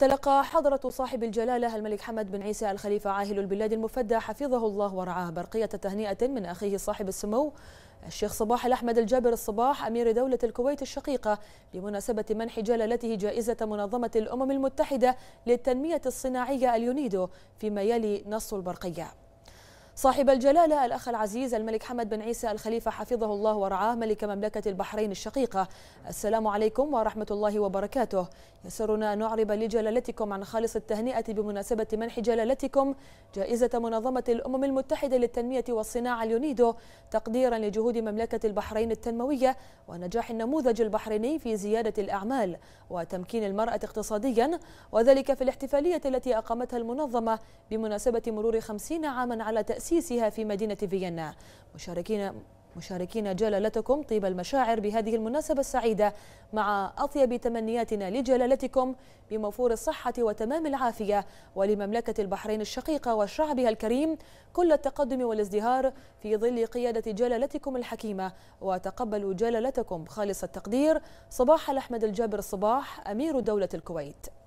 تلقى حضرة صاحب الجلالة الملك حمد بن عيسى الخليفة عاهل البلاد المفدى حفظه الله ورعاه برقية تهنئة من أخيه صاحب السمو الشيخ صباح الأحمد الجابر الصباح أمير دولة الكويت الشقيقة بمناسبة منح جلالته جائزة منظمة الأمم المتحدة للتنمية الصناعية اليونيدو فيما يلي نص البرقية صاحب الجلالة الأخ العزيز الملك حمد بن عيسى الخليفة حفظه الله ورعاه ملك مملكة البحرين الشقيقة السلام عليكم ورحمة الله وبركاته يسرنا أن نعرب لجلالتكم عن خالص التهنئة بمناسبة منح جلالتكم جائزة منظمة الأمم المتحدة للتنمية والصناعة اليونيدو تقديرا لجهود مملكة البحرين التنموية ونجاح النموذج البحريني في زيادة الأعمال وتمكين المرأة اقتصاديا وذلك في الاحتفالية التي أقامتها المنظمة بمناسبة مرور خمسين عاما على تأسيس تأسيسها في مدينة فيينا مشاركين مشاركين جلالتكم طيب المشاعر بهذه المناسبة السعيدة مع أطيب تمنياتنا لجلالتكم بموفور الصحة وتمام العافية ولمملكة البحرين الشقيقة وشعبها الكريم كل التقدم والازدهار في ظل قيادة جلالتكم الحكيمة وتقبلوا جلالتكم خالص التقدير صباح الأحمد الجابر الصباح أمير دولة الكويت